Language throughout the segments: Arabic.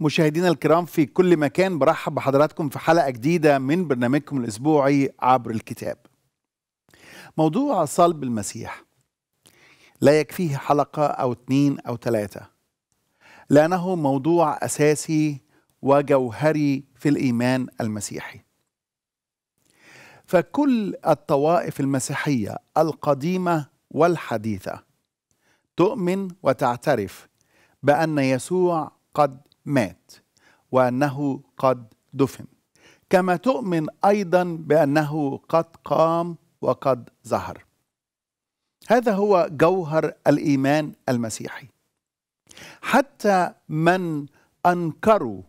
مشاهدينا الكرام في كل مكان برحب بحضراتكم في حلقة جديدة من برنامجكم الأسبوعي عبر الكتاب موضوع صلب المسيح لا يكفيه حلقة أو اثنين أو ثلاثه لأنه موضوع أساسي وجوهري في الإيمان المسيحي فكل الطوائف المسيحية القديمة والحديثة تؤمن وتعترف بأن يسوع قد مات وأنه قد دفن كما تؤمن أيضا بأنه قد قام وقد ظهر هذا هو جوهر الإيمان المسيحي حتى من أنكروا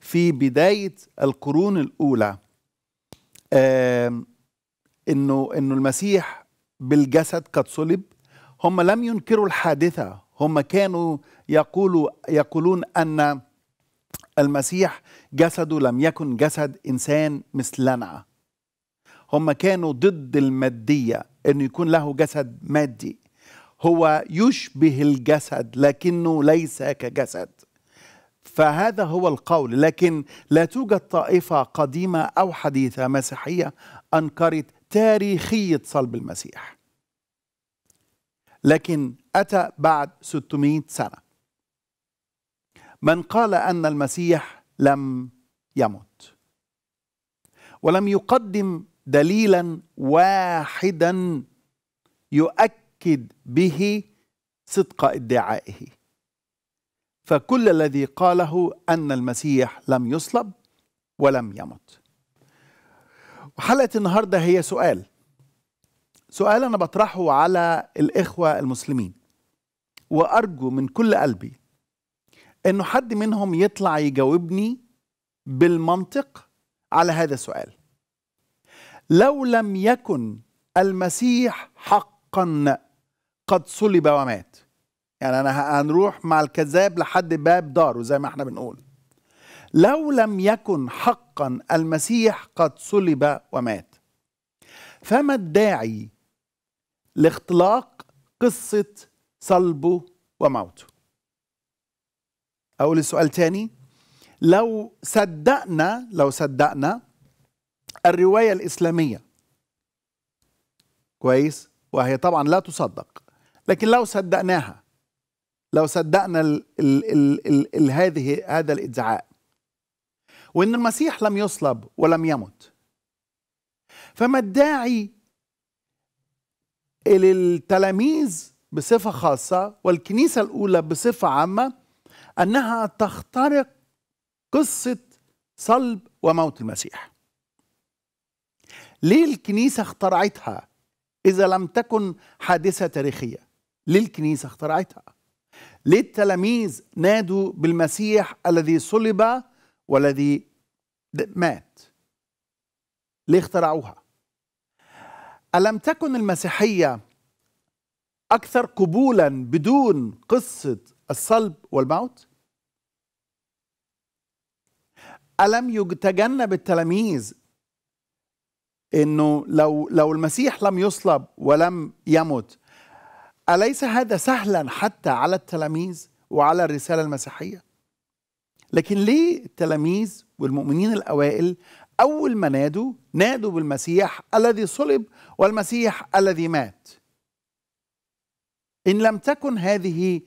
في بداية القرون الأولى آه إنه إنه المسيح بالجسد قد صلب هم لم ينكروا الحادثة هم كانوا يقولوا يقولون أن المسيح جسده لم يكن جسد انسان مثلنا هم كانوا ضد الماديه انه يكون له جسد مادي هو يشبه الجسد لكنه ليس كجسد فهذا هو القول لكن لا توجد طائفه قديمه او حديثه مسيحيه انكرت تاريخيه صلب المسيح لكن اتى بعد 600 سنه من قال ان المسيح لم يمت ولم يقدم دليلا واحدا يؤكد به صدق ادعائه فكل الذي قاله ان المسيح لم يصلب ولم يمت وحلقه النهارده هي سؤال سؤال انا بطرحه على الاخوه المسلمين وارجو من كل قلبي انه حد منهم يطلع يجاوبني بالمنطق على هذا السؤال لو لم يكن المسيح حقا قد صلب ومات يعني انا هنروح مع الكذاب لحد باب داره زي ما احنا بنقول لو لم يكن حقا المسيح قد صلب ومات فما الداعي لاختلاق قصه صلبه وموته اقول السؤال تاني لو صدقنا لو صدقنا الروايه الاسلاميه كويس وهي طبعا لا تصدق لكن لو صدقناها لو صدقنا الـ الـ الـ الـ الـ هذه هذا الادعاء وان المسيح لم يصلب ولم يمت فما الداعي للتلاميذ بصفه خاصه والكنيسه الاولى بصفه عامه أنها تخترق قصة صلب وموت المسيح ليه الكنيسة اخترعتها إذا لم تكن حادثة تاريخية ليه الكنيسة اخترعتها ليه التلاميذ نادوا بالمسيح الذي صلب والذي مات ليه اخترعوها ألم تكن المسيحية أكثر قبولا بدون قصة الصلب والموت ألم يتجنب التلاميذ انه لو لو المسيح لم يصلب ولم يمت اليس هذا سهلا حتى على التلاميذ وعلى الرساله المسيحيه لكن ليه التلاميذ والمؤمنين الاوائل اول ما نادوا نادوا بالمسيح الذي صلب والمسيح الذي مات ان لم تكن هذه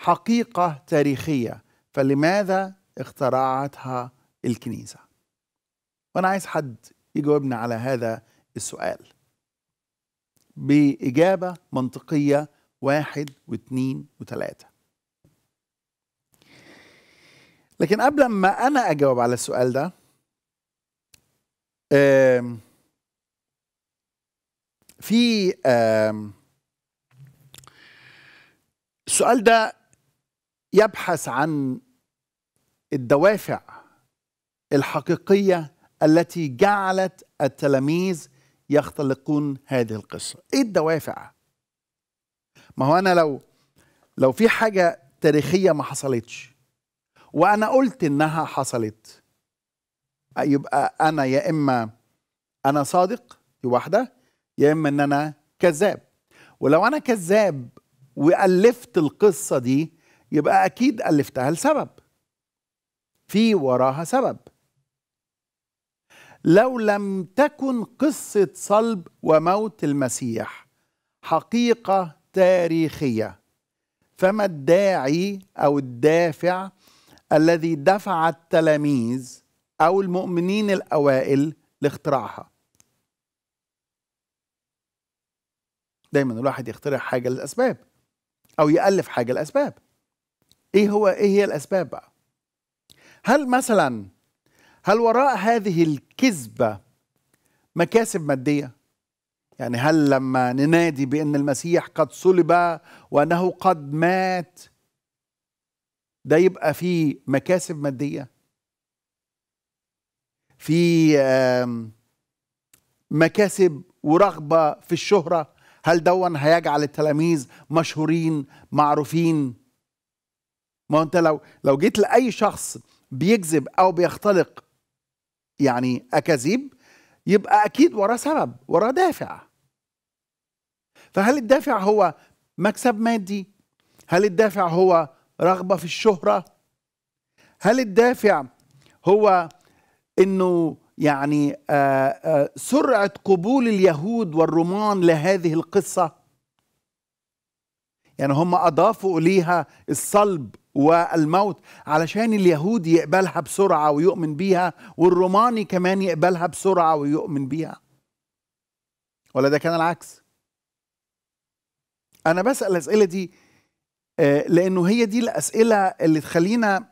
حقيقة تاريخية فلماذا اخترعتها الكنيسة وأنا عايز حد يجاوبنا على هذا السؤال بإجابة منطقية واحد واثنين وثلاثة لكن قبل ما أنا أجاوب على السؤال ده في السؤال ده يبحث عن الدوافع الحقيقيه التي جعلت التلاميذ يختلقون هذه القصه ايه الدوافع ما هو انا لو لو في حاجه تاريخيه ما حصلتش وانا قلت انها حصلت يبقى انا يا اما انا صادق دي واحده يا اما ان انا كذاب ولو انا كذاب والفت القصه دي يبقى اكيد الفتها لسبب في وراها سبب لو لم تكن قصه صلب وموت المسيح حقيقه تاريخيه فما الداعي او الدافع الذي دفع التلاميذ او المؤمنين الاوائل لاختراعها دايما الواحد يخترع حاجه للاسباب او يالف حاجه لاسباب ايه هو ايه هي الاسباب بقى هل مثلا هل وراء هذه الكذبه مكاسب ماديه يعني هل لما ننادي بان المسيح قد صلب وانه قد مات ده يبقى في مكاسب ماديه في مكاسب ورغبه في الشهره هل دون هيجعل التلاميذ مشهورين معروفين ما انت لو لو جيت لاي شخص بيكذب او بيختلق يعني اكاذيب يبقى اكيد وراه سبب وراه دافع فهل الدافع هو مكسب مادي هل الدافع هو رغبه في الشهره هل الدافع هو انه يعني آآ آه، آآ آه، سرعه قبول اليهود والرومان لهذه القصه يعني هم اضافوا اليها الصلب والموت علشان اليهود يقبلها بسرعة ويؤمن بيها والروماني كمان يقبلها بسرعة ويؤمن بيها ولا ده كان العكس أنا بسأل الأسئلة دي آه، لأنه هي دي الأسئلة اللي تخلينا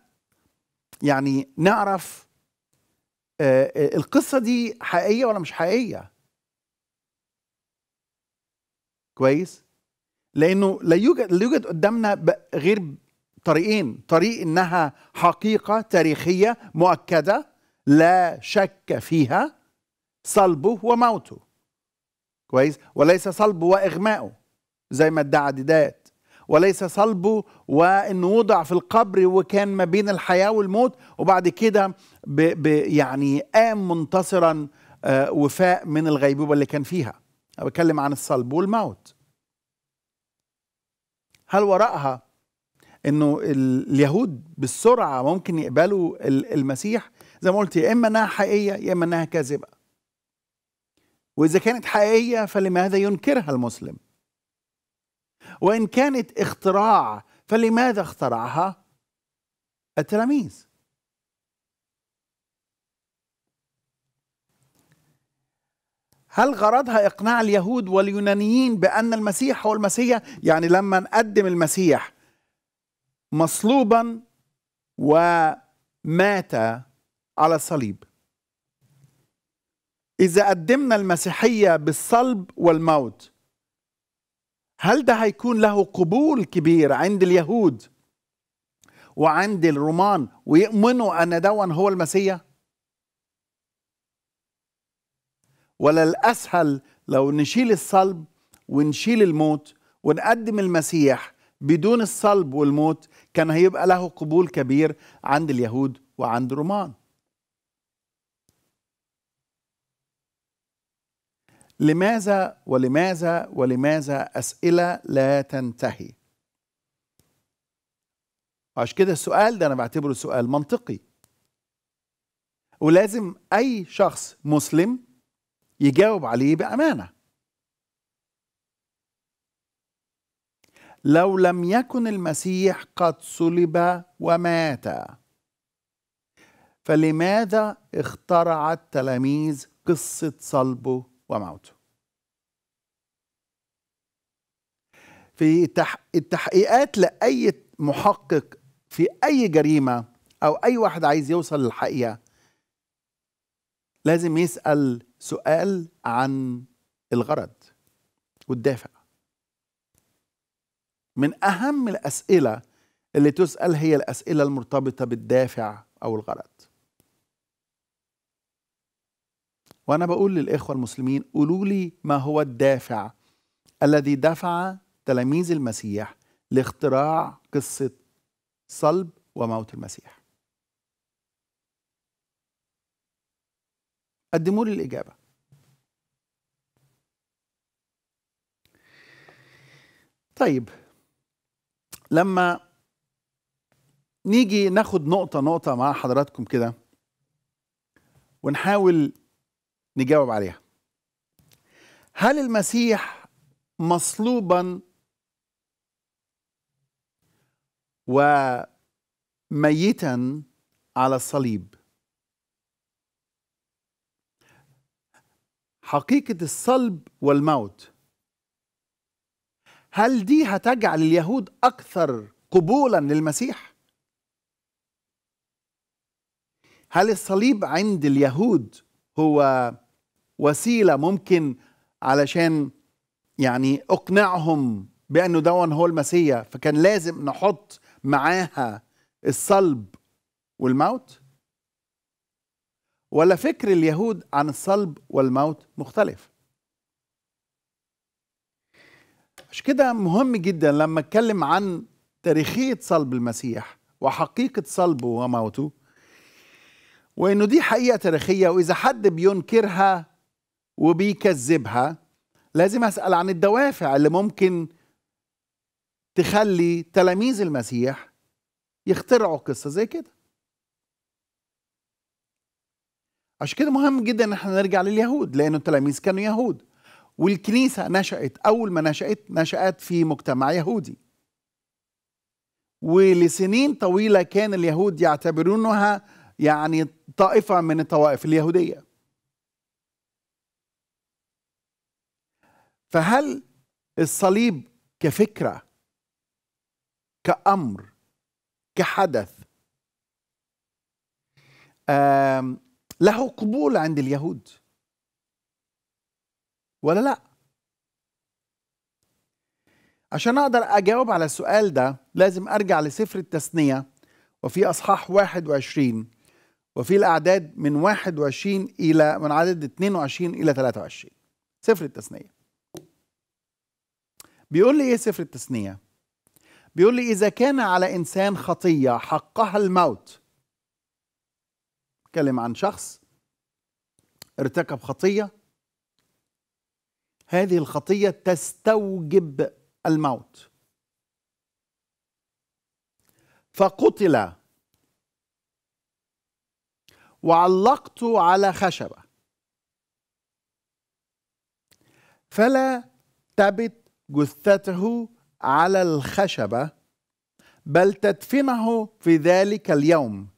يعني نعرف آه، آه، القصة دي حقيقية ولا مش حقيقية كويس لأنه لا يوجد لا يوجد قدامنا غير طريقين طريق انها حقيقه تاريخيه مؤكده لا شك فيها صلبه وموته كويس وليس صلبه واغمائه زي ما ادعى ديدات وليس صلبه وانه وضع في القبر وكان ما بين الحياه والموت وبعد كده ب ب يعني قام منتصرا آه، وفاء من الغيبوبه اللي كان فيها انا بتكلم عن الصلب والموت هل وراءها انه اليهود بالسرعه ممكن يقبلوا المسيح زي ما قلت يا اما انها حقيقيه يا اما انها كاذبه واذا كانت حقيقيه فلماذا ينكرها المسلم وان كانت اختراع فلماذا اخترعها التلاميذ هل غرضها اقناع اليهود واليونانيين بان المسيح هو المسيح يعني لما نقدم المسيح مصلوبا ومات على الصليب إذا قدمنا المسيحية بالصلب والموت هل ده هيكون له قبول كبير عند اليهود وعند الرومان ويؤمنوا أن دون هو المسيح ولا الأسهل لو نشيل الصلب ونشيل الموت ونقدم المسيح بدون الصلب والموت كان هيبقى له قبول كبير عند اليهود وعند رومان لماذا ولماذا ولماذا أسئلة لا تنتهي عشان كده السؤال ده أنا بعتبره سؤال منطقي ولازم أي شخص مسلم يجاوب عليه بأمانة لو لم يكن المسيح قد صلب ومات فلماذا اخترع التلاميذ قصه صلبه وموته في التحقيقات لاي محقق في اي جريمه او اي واحد عايز يوصل للحقيقه لازم يسال سؤال عن الغرض والدافع من أهم الأسئلة اللي تسأل هي الأسئلة المرتبطة بالدافع أو الغرض وأنا بقول للإخوة المسلمين قولوا لي ما هو الدافع الذي دفع تلاميذ المسيح لاختراع قصة صلب وموت المسيح قدموا لي الإجابة طيب لما نيجي ناخد نقطة نقطة مع حضراتكم كده ونحاول نجاوب عليها هل المسيح مصلوبا وميتا على الصليب حقيقة الصلب والموت هل دي هتجعل اليهود أكثر قبولا للمسيح؟ هل الصليب عند اليهود هو وسيلة ممكن علشان يعني أقنعهم بأنه دون هو المسيح فكان لازم نحط معاها الصلب والموت؟ ولا فكر اليهود عن الصلب والموت مختلف؟ مش كده مهم جدا لما اتكلم عن تاريخية صلب المسيح وحقيقة صلبه وموته وانه دي حقيقة تاريخية واذا حد بينكرها وبيكذبها لازم اسأل عن الدوافع اللي ممكن تخلي تلاميذ المسيح يخترعوا قصة زي كده عشان كده مهم جدا ان احنا نرجع لليهود لانه التلاميذ كانوا يهود والكنيسة نشأت أول ما نشأت نشأت في مجتمع يهودي ولسنين طويلة كان اليهود يعتبرونها يعني طائفة من الطوائف اليهودية فهل الصليب كفكرة كأمر كحدث له قبول عند اليهود ولا لا عشان أقدر أجاوب على السؤال ده لازم أرجع لسفر التثنية وفي أصحاح 21 وفي الأعداد من 21 إلى من عدد 22 إلى 23 سفر التثنية بيقول لي إيه سفر التثنية؟ بيقول لي إذا كان على إنسان خطية حقها الموت اتكلم عن شخص ارتكب خطية هذه الخطية تستوجب الموت فقتل وعلقت على خشبة فلا تبت جثته على الخشبة بل تدفنه في ذلك اليوم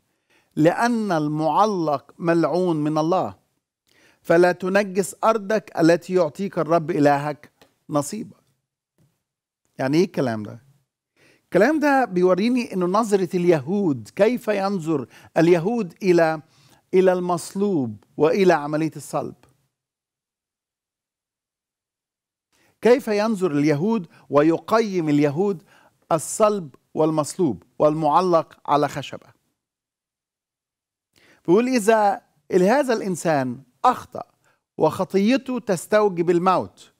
لأن المعلق ملعون من الله فلا تنجس أرضك التي يعطيك الرب إلهك نصيبك يعني إيه الكلام ده؟ الكلام ده بيوريني أنه نظرة اليهود كيف ينظر اليهود إلى إلى المصلوب وإلى عملية الصلب كيف ينظر اليهود ويقيم اليهود الصلب والمصلوب والمعلق على خشبة بيقول إذا هذا الإنسان أخطأ وخطيته تستوجب الموت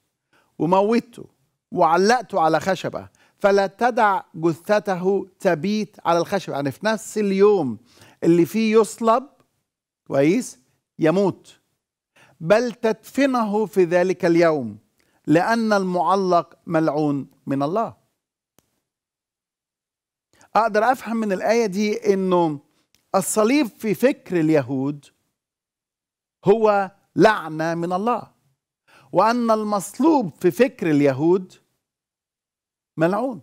وموته وعلقته على خشبة فلا تدع جثته تبيت على الخشبة يعني في نفس اليوم اللي فيه يصلب كويس يموت بل تدفنه في ذلك اليوم لأن المعلق ملعون من الله أقدر أفهم من الآية دي أنه الصليب في فكر اليهود هو لعنه من الله وان المصلوب في فكر اليهود ملعون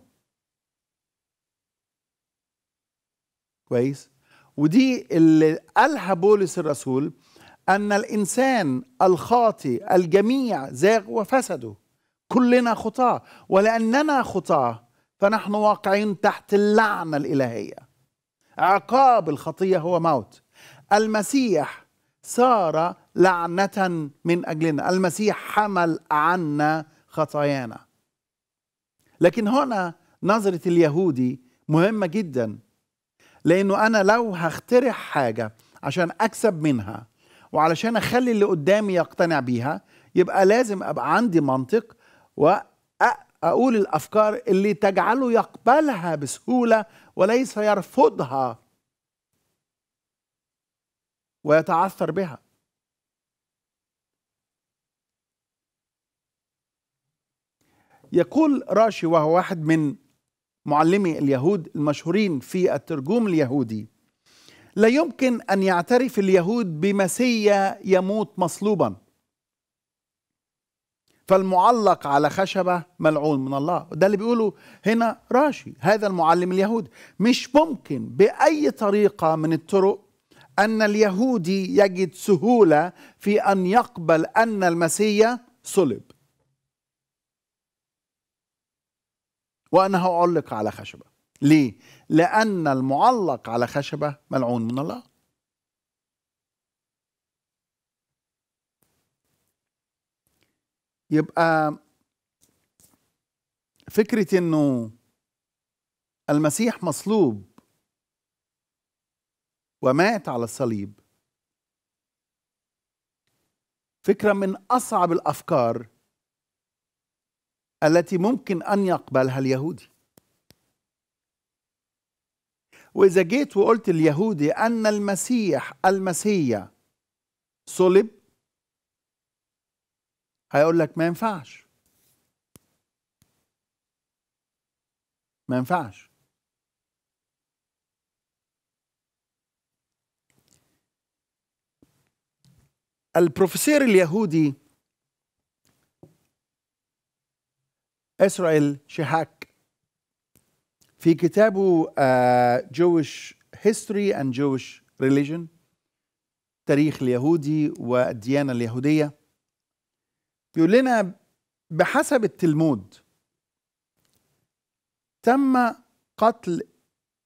كويس ودي اللي قالها بولس الرسول ان الانسان الخاطئ الجميع زاغ وفسده كلنا خطاه ولاننا خطاه فنحن واقعين تحت اللعنه الالهيه عقاب الخطيه هو موت المسيح صار لعنة من أجلنا المسيح حمل عنا خطايانا لكن هنا نظرة اليهودي مهمة جدا لأنه أنا لو هخترع حاجة عشان أكسب منها وعلشان أخلي اللي قدامي يقتنع بيها يبقى لازم أبقى عندي منطق وأقول الأفكار اللي تجعله يقبلها بسهولة وليس يرفضها ويتعثر بها يقول راشي وهو واحد من معلمي اليهود المشهورين في الترجوم اليهودي لا يمكن ان يعترف اليهود بمسيا يموت مصلوبا فالمعلق على خشبه ملعون من الله ده اللي بيقوله هنا راشي هذا المعلم اليهودي مش ممكن باي طريقه من الطرق أن اليهودي يجد سهولة في أن يقبل أن المسيح صلب وأنه علق على خشبة ليه؟ لأن المعلق على خشبة ملعون من الله يبقى فكرة أنه المسيح مصلوب ومات على الصليب فكره من اصعب الافكار التي ممكن ان يقبلها اليهودي واذا جيت وقلت اليهودي ان المسيح المسيا صلب هيقول لك ما ينفعش ما ينفعش البروفيسور اليهودي اسرائيل شهاك في كتابه جويش هيستوري اند جويش ريليجن تاريخ اليهودي والديانة اليهودية بيقول لنا بحسب التلمود تم قتل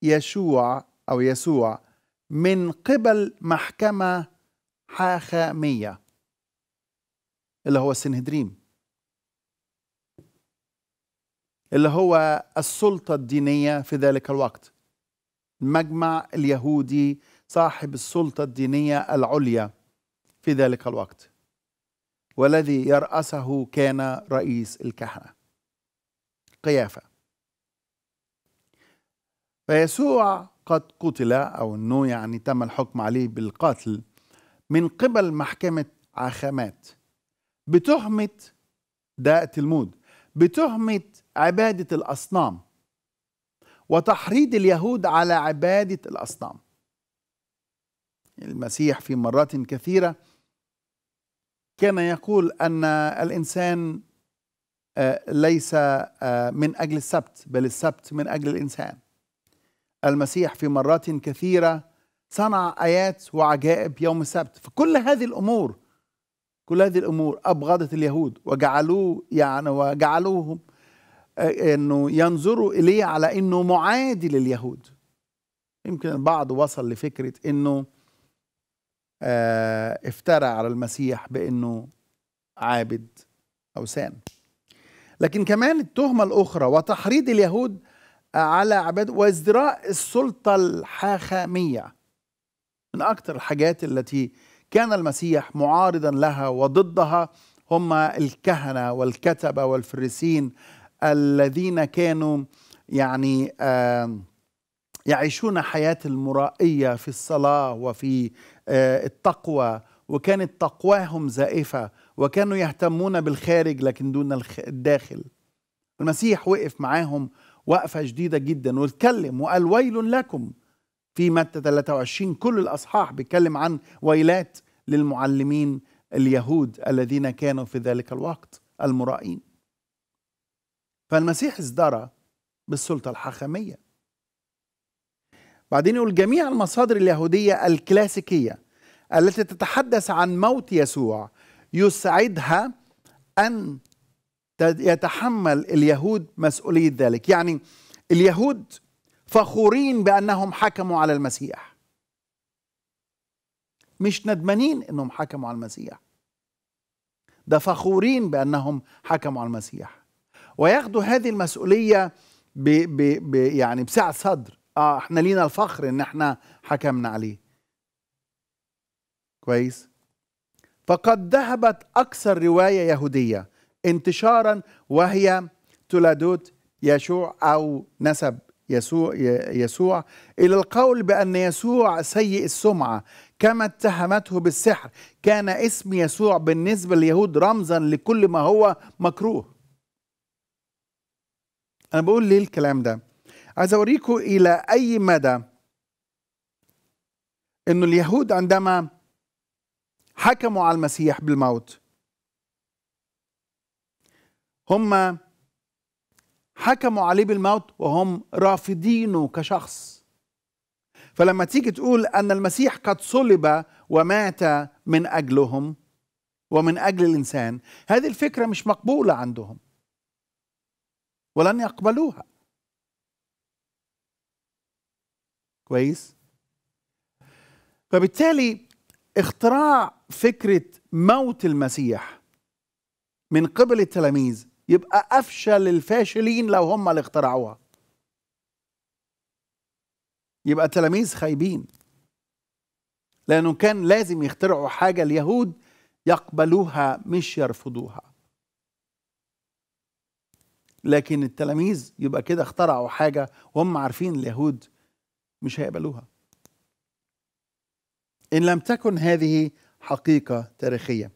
يشوع أو يسوع من قبل محكمة حاخامية اللي هو السنهدريم اللي هو السلطة الدينية في ذلك الوقت المجمع اليهودي صاحب السلطة الدينية العليا في ذلك الوقت والذي يرأسه كان رئيس الكهنة قيافة فيسوع قد قتل أو أنه يعني تم الحكم عليه بالقتل من قبل محكمة عخامات بتهمة ده تلمود بتهمة عبادة الأصنام وتحريض اليهود على عبادة الأصنام المسيح في مرات كثيرة كان يقول أن الإنسان آه، ليس آه، من أجل السبت بل السبت من أجل الإنسان المسيح في مرات كثيرة صنع آيات وعجائب يوم السبت فكل هذه الأمور كل هذه الأمور أبغضت اليهود وجعلوه يعني وجعلوهم آه، أنه ينظروا إليه على أنه معادي لليهود يمكن البعض وصل لفكرة أنه آه، افترى على المسيح بأنه عابد أوثان لكن كمان التهمة الأخرى وتحريض اليهود على عباد وازدراء السلطة الحاخامية من أكثر الحاجات التي كان المسيح معارضا لها وضدها هم الكهنة والكتبة والفريسين الذين كانوا يعني يعيشون حياة المرائية في الصلاة وفي آه، التقوى وكانت تقواهم زائفة وكانوا يهتمون بالخارج لكن دون الداخل المسيح وقف معاهم وقفة شديدة جدا واتكلم وقال ويل لكم في متى 23 كل الأصحاح بيتكلم عن ويلات للمعلمين اليهود الذين كانوا في ذلك الوقت المرائين فالمسيح ازدرى بالسلطة الحاخامية بعدين يقول جميع المصادر اليهودية الكلاسيكية التي تتحدث عن موت يسوع يسعدها أن يتحمل اليهود مسؤولية ذلك يعني اليهود فخورين بأنهم حكموا على المسيح مش ندمانين أنهم حكموا على المسيح ده فخورين بأنهم حكموا على المسيح وياخدوا هذه المسؤولية ب ب ب يعني بسعة صدر اه احنا لينا الفخر ان احنا حكمنا عليه كويس فقد ذهبت اكثر روايه يهوديه انتشارا وهي تولادوت يشوع او نسب يسوع, يسوع إلى القول بأن يسوع سيء السمعة كما اتهمته بالسحر كان اسم يسوع بالنسبة لليهود رمزا لكل ما هو مكروه أنا بقول ليه الكلام ده عايز أوريكم إلى أي مدى ان اليهود عندما حكموا على المسيح بالموت هم حكموا عليه بالموت وهم رافضينه كشخص فلما تيجي تقول ان المسيح قد صلب ومات من اجلهم ومن اجل الانسان هذه الفكره مش مقبوله عندهم ولن يقبلوها كويس فبالتالي اختراع فكره موت المسيح من قبل التلاميذ يبقى افشل الفاشلين لو هم اللي اخترعوها يبقى تلاميذ خايبين لانه كان لازم يخترعوا حاجه اليهود يقبلوها مش يرفضوها لكن التلاميذ يبقى كده اخترعوا حاجه وهم عارفين اليهود مش هيقبلوها ان لم تكن هذه حقيقه تاريخيه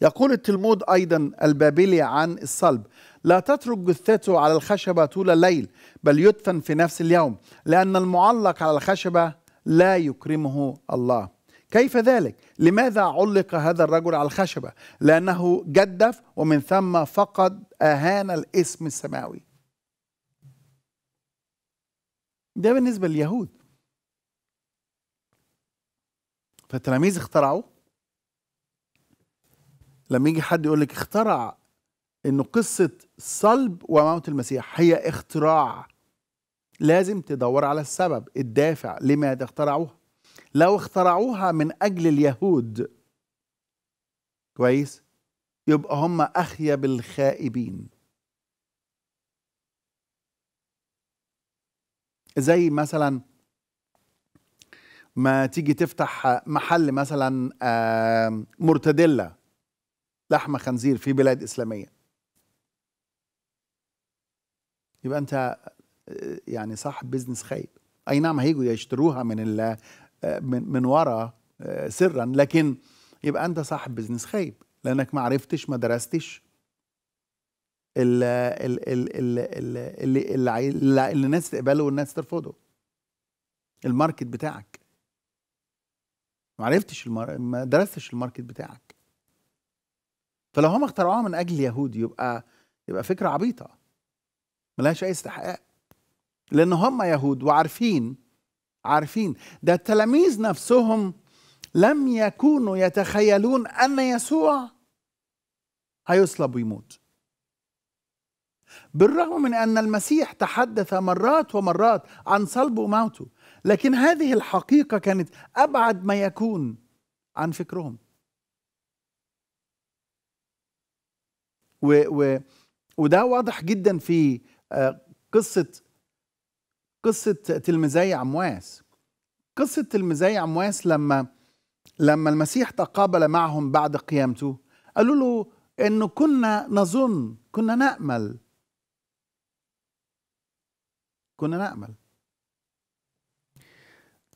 يقول التلمود أيضا البابلي عن الصلب لا تترك جثته على الخشبة طول الليل بل يدفن في نفس اليوم لأن المعلق على الخشبة لا يكرمه الله كيف ذلك؟ لماذا علق هذا الرجل على الخشبة؟ لأنه جدف ومن ثم فقد أهان الاسم السماوي ده بالنسبة لليهود فالتلاميذ اخترعوا لما يجي حد يقول لك اخترع انه قصه صلب وموت المسيح هي اختراع لازم تدور على السبب الدافع لماذا اخترعوها لو اخترعوها من اجل اليهود كويس يبقى هم اخيب الخائبين زي مثلا ما تيجي تفتح محل مثلا مرتدله لحم خنزير في بلاد إسلامية يبقى أنت آه، يعني صاحب بزنس خايب أي نعم هيجوا يشتروها من ال آه، من, من ورا آه، سرا لكن يبقى أنت صاحب بزنس خايب لأنك ما عرفتش ما درستش اللي, اللي, اللي, اللي الناس تقبله والناس ترفضه الماركت بتاعك ما عرفتش ما درستش الماركت بتاعك فلو هم اخترعوها من اجل اليهود يبقى يبقى فكره عبيطه ملهاش اي استحقاق لان هم يهود وعارفين عارفين ده التلاميذ نفسهم لم يكونوا يتخيلون ان يسوع هيصلب ويموت بالرغم من ان المسيح تحدث مرات ومرات عن صلبه وموته لكن هذه الحقيقه كانت ابعد ما يكون عن فكرهم و و وده واضح جدا في آه، قصه قصه تلميذي عمواس قصه تلميذي عمواس لما لما المسيح تقابل معهم بعد قيامته قالوا له انه كنا نظن كنا نامل كنا نامل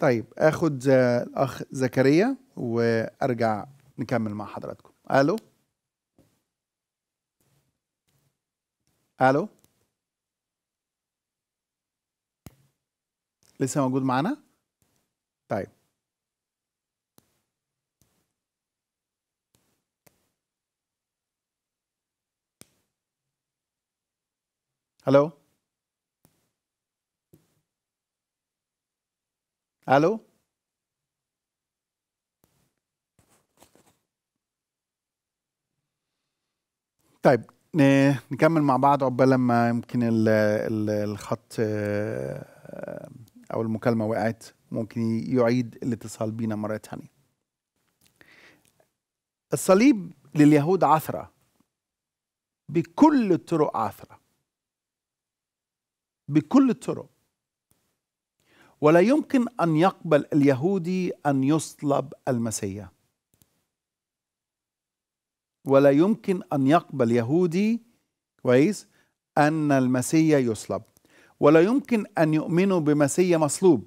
طيب اخد آه، الاخ زكريا وارجع نكمل مع حضراتكم الو الو لسه موجود معانا طيب الو الو طيب نكمل مع بعض عقبال لما يمكن الخط آه، او المكالمه وقعت ممكن يعيد الاتصال بينا مره ثانيه الصليب لليهود عثره بكل الطرق عثره بكل الطرق ولا يمكن ان يقبل اليهودي ان يصلب المسيح ولا يمكن أن يقبل يهودي كويس أن المسيا يصلب ولا يمكن أن يؤمنوا بمسيا مصلوب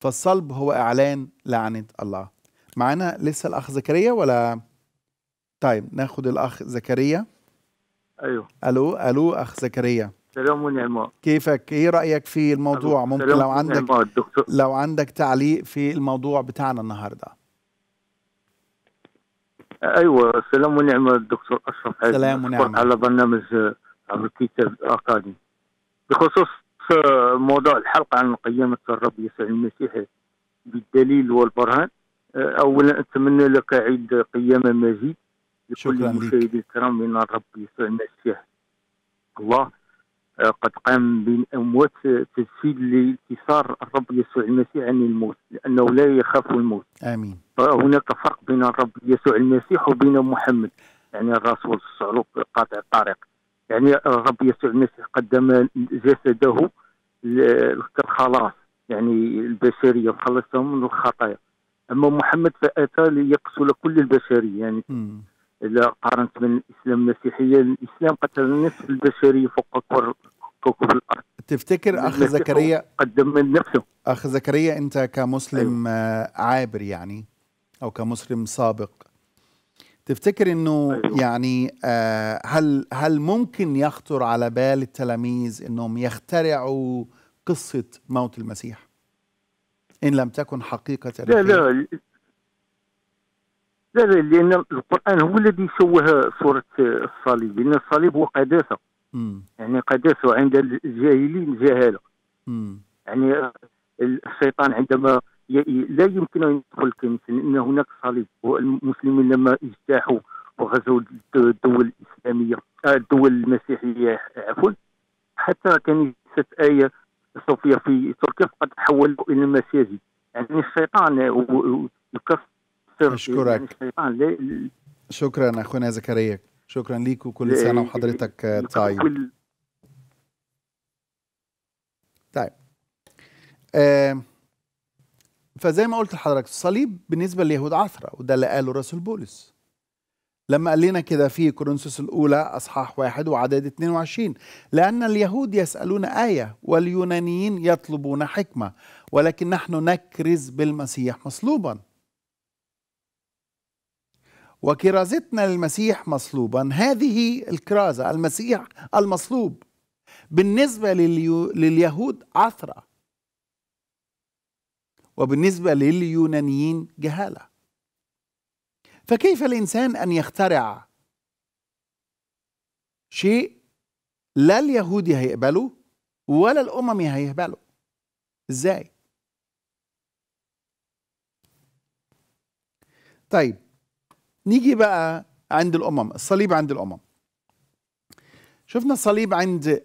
فالصلب هو إعلان لعنة الله معانا لسه الأخ زكريا ولا طيب ناخد الأخ زكريا أيوه ألو ألو أخ زكريا سلام ونعماء كيفك ايه رايك في الموضوع ممكن لو عندك لو عندك تعليق في الموضوع بتاعنا النهارده ايوه السلام ونعمه الدكتور اشرف حاج السلام ونعمه على برنامج آه، عبر الكتاب الاكاديمي بخصوص آه، موضوع الحلقه عن قيامه الرب يسوع المسيح بالدليل والبرهان آه، اولا اتمنى لك عيد قيامه مجيد لكل المشاهدين الكرام من الرب يسوع المسيح الله آه، قد قام بموت تجسيد لانتصار الرب يسوع المسيح عن الموت لانه لا يخاف الموت امين فهناك فرق بين الرب يسوع المسيح وبين محمد يعني الرسول الصعلوك قاطع الطريق يعني الرب يسوع المسيح قدم جسده للخلاص يعني البشريه خلصهم من الخطايا اما محمد فاتى ليقتل كل البشريه يعني م. الا قارنت من الاسلام المسيحيه الاسلام قتل نفس البشريه فوق كوكب الارض تفتكر اخ زكريا قدم من نفسه اخ زكريا انت كمسلم أيوه. آه، عابر يعني او كمسلم سابق تفتكر انه أيوه. يعني آه، هل هل ممكن يخطر على بال التلاميذ انهم يخترعوا قصه موت المسيح ان لم تكن حقيقه تاريخية؟ لا لا لا لا لان القران هو الذي شوه صوره الصليب لان الصليب هو قداسه مم. يعني قداسه عند الجاهلين جهاله يعني الشيطان عندما لا يمكن ان يدخل الكنيسه لان هناك صليب والمسلمين لما اجتاحوا وغزوا الدول الاسلاميه آه، الدول المسيحيه عفوا حتى كنيسه ايه صوفيا في تركيا فقد تحولوا الى المساجد يعني الشيطان يكفر السر أشكرك آه، شكرا أخونا زكريا شكرا ليك وكل سنة وحضرتك آه، طيب طيب فزي ما قلت لحضرتك الصليب بالنسبه لليهود عثره وده اللي قاله رسول بولس لما قال لنا كده في كورنثوس الاولى اصحاح واحد وعدد 22 لان اليهود يسالون ايه واليونانيين يطلبون حكمه ولكن نحن نكرز بالمسيح مصلوبا وكرازتنا للمسيح مصلوبا هذه الكرازة المسيح المصلوب بالنسبة لليهود عثرة وبالنسبة لليونانيين جهالة فكيف الإنسان أن يخترع شيء لا اليهودي هيقبله ولا الأممي هيقبله إزاي؟ طيب نيجي بقى عند الأمم الصليب عند الأمم شفنا الصليب عند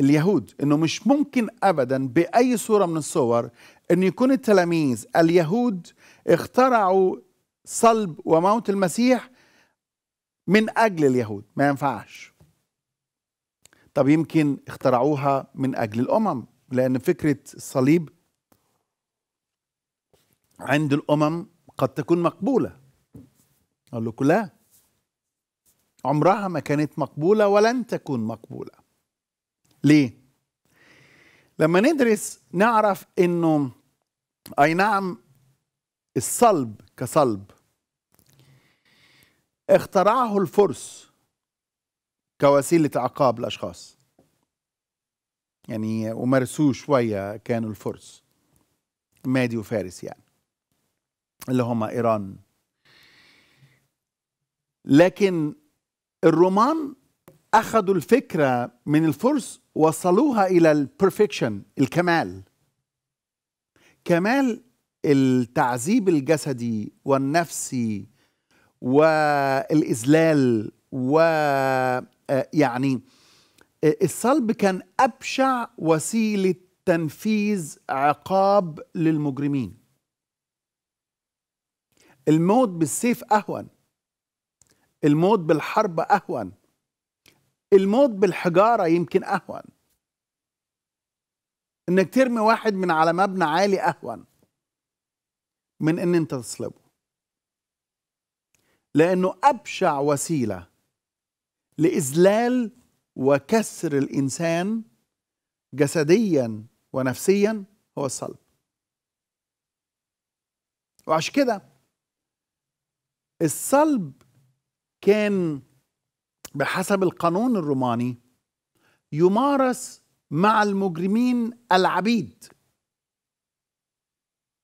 اليهود انه مش ممكن ابدا باي صوره من الصور ان يكون التلاميذ اليهود اخترعوا صلب وموت المسيح من اجل اليهود ما ينفعش طب يمكن اخترعوها من اجل الامم لان فكره الصليب عند الامم قد تكون مقبوله اقول لكم لا عمرها ما كانت مقبوله ولن تكون مقبوله ليه لما ندرس نعرف انه اي نعم الصلب كصلب اخترعه الفرس كوسيله عقاب الاشخاص يعني ومارسوه شويه كانوا الفرس مادي وفارس يعني اللي هما ايران لكن الرومان اخذوا الفكره من الفرس وصلوها الى البرفكشن الكمال كمال التعذيب الجسدي والنفسي والاذلال و آه، يعني آه، الصلب كان ابشع وسيله تنفيذ عقاب للمجرمين الموت بالسيف اهون الموت بالحرب أهون الموت بالحجارة يمكن أهون إنك ترمي واحد من على مبنى عالي أهون من إن أنت تصلبه لأنه أبشع وسيلة لإذلال وكسر الإنسان جسديا ونفسيا هو الصلب وعشان كده الصلب كان بحسب القانون الروماني يمارس مع المجرمين العبيد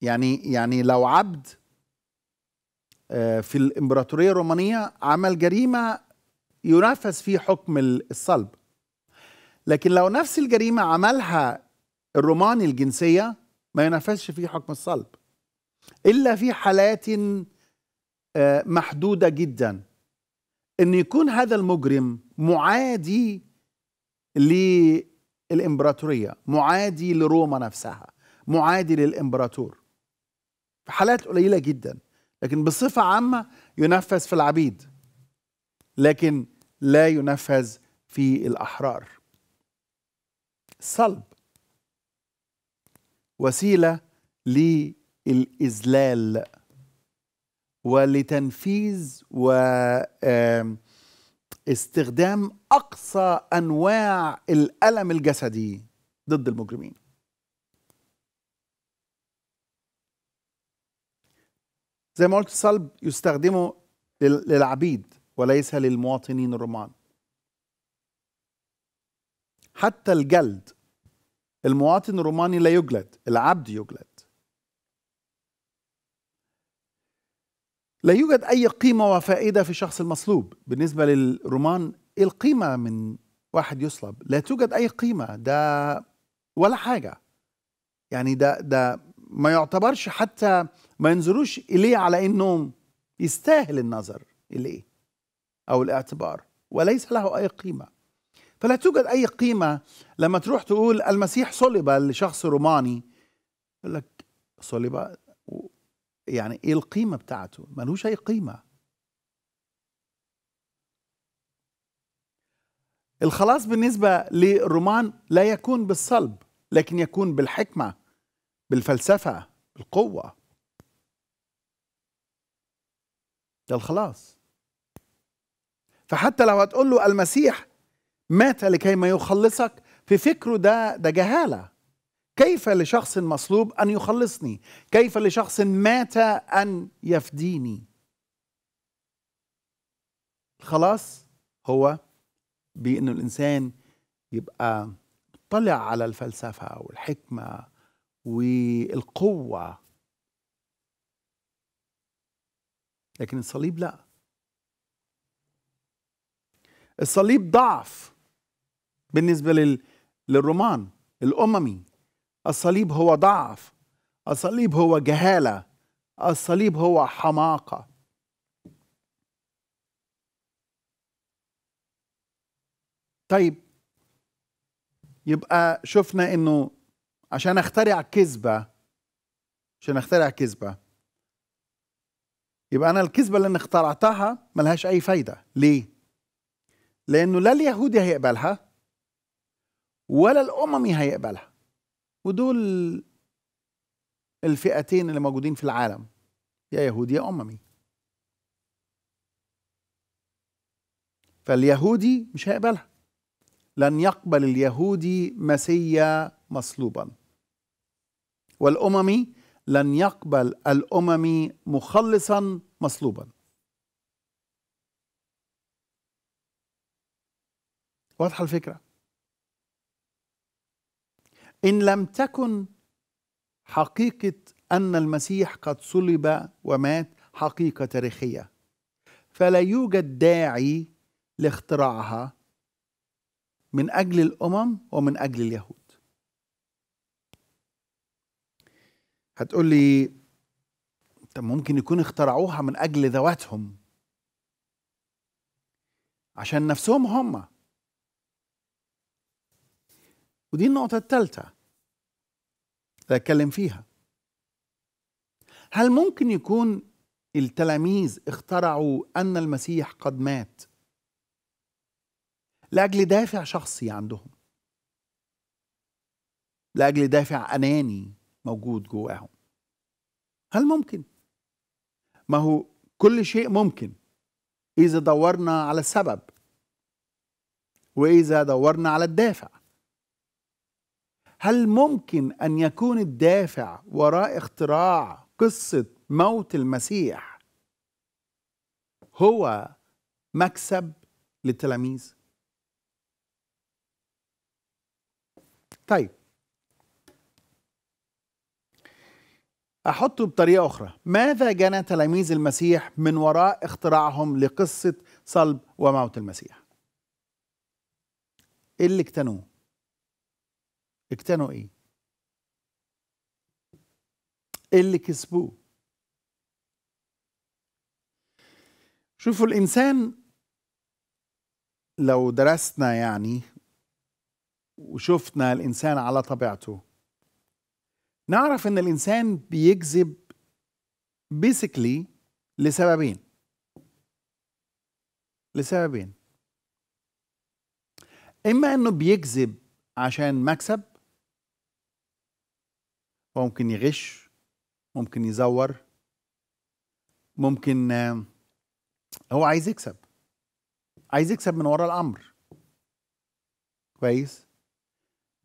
يعني يعني لو عبد آه، في الامبراطوريه الرومانيه عمل جريمه ينافس فيه حكم الصلب لكن لو نفس الجريمه عملها الروماني الجنسيه ما ينافسش فيه حكم الصلب الا في حالات آه، محدوده جدا ان يكون هذا المجرم معادي للامبراطوريه معادي لروما نفسها معادي للامبراطور في حالات قليله جدا لكن بصفه عامه ينفذ في العبيد لكن لا ينفذ في الاحرار صلب وسيله للاذلال ولتنفيذ و استخدام اقصى انواع الالم الجسدي ضد المجرمين زي ما قلت الصلب يستخدمه للعبيد وليس للمواطنين الرومان حتى الجلد المواطن الروماني لا يجلد العبد يجلد لا يوجد أي قيمة وفائدة في شخص المصلوب بالنسبة للرومان إيه القيمة من واحد يصلب لا توجد أي قيمة ده ولا حاجة يعني ده ده ما يعتبرش حتى ما ينظروش إليه على إنه يستاهل النظر إليه أو الاعتبار وليس له أي قيمة فلا توجد أي قيمة لما تروح تقول المسيح صلب لشخص روماني يقول لك صلب يعني ايه القيمه بتاعته ملوش اي قيمه الخلاص بالنسبه للرومان لا يكون بالصلب لكن يكون بالحكمه بالفلسفه بالقوه ده الخلاص فحتى لو هتقول له المسيح مات لكي ما يخلصك في فكره ده ده جهاله كيف لشخص مصلوب ان يخلصني كيف لشخص مات ان يفديني الخلاص هو بانه الانسان يبقى طلع على الفلسفه والحكمه والقوه لكن الصليب لا الصليب ضعف بالنسبه للرومان الاممي الصليب هو ضعف الصليب هو جهاله الصليب هو حماقه طيب يبقى شفنا انه عشان اخترع كذبه عشان اخترع كذبه يبقى انا الكذبه اللي انا اخترعتها ملهاش اي فايده ليه لانه لا اليهودي هيقبلها ولا الاممي هيقبلها ودول الفئتين اللي موجودين في العالم يا يهودي يا أممي فاليهودي مش هيقبلها لن يقبل اليهودي مسيا مصلوبا والأممي لن يقبل الأممي مخلصا مصلوبا واضحة الفكرة ان لم تكن حقيقه ان المسيح قد صلب ومات حقيقه تاريخيه فلا يوجد داعي لاختراعها من اجل الامم ومن اجل اليهود هتقول لي طب ممكن يكون اخترعوها من اجل ذواتهم عشان نفسهم هم ودي النقطة الثالثة اللي أتكلم فيها هل ممكن يكون التلاميذ اخترعوا أن المسيح قد مات لأجل دافع شخصي عندهم لأجل دافع أناني موجود جواهم هل ممكن؟ ما هو كل شيء ممكن إذا دورنا على السبب وإذا دورنا على الدافع هل ممكن ان يكون الدافع وراء اختراع قصه موت المسيح هو مكسب للتلاميذ طيب احطه بطريقه اخرى ماذا جنى تلاميذ المسيح من وراء اختراعهم لقصه صلب وموت المسيح ايه اللي اجتنوه اكتنوا ايه؟, ايه اللي كسبوه شوفوا الانسان لو درسنا يعني وشفنا الانسان على طبيعته نعرف ان الانسان بيكذب بيسكلي لسببين لسببين اما انه بيكذب عشان مكسب هو ممكن يغش ممكن يزور ممكن آه، هو عايز يكسب عايز يكسب من ورا الامر كويس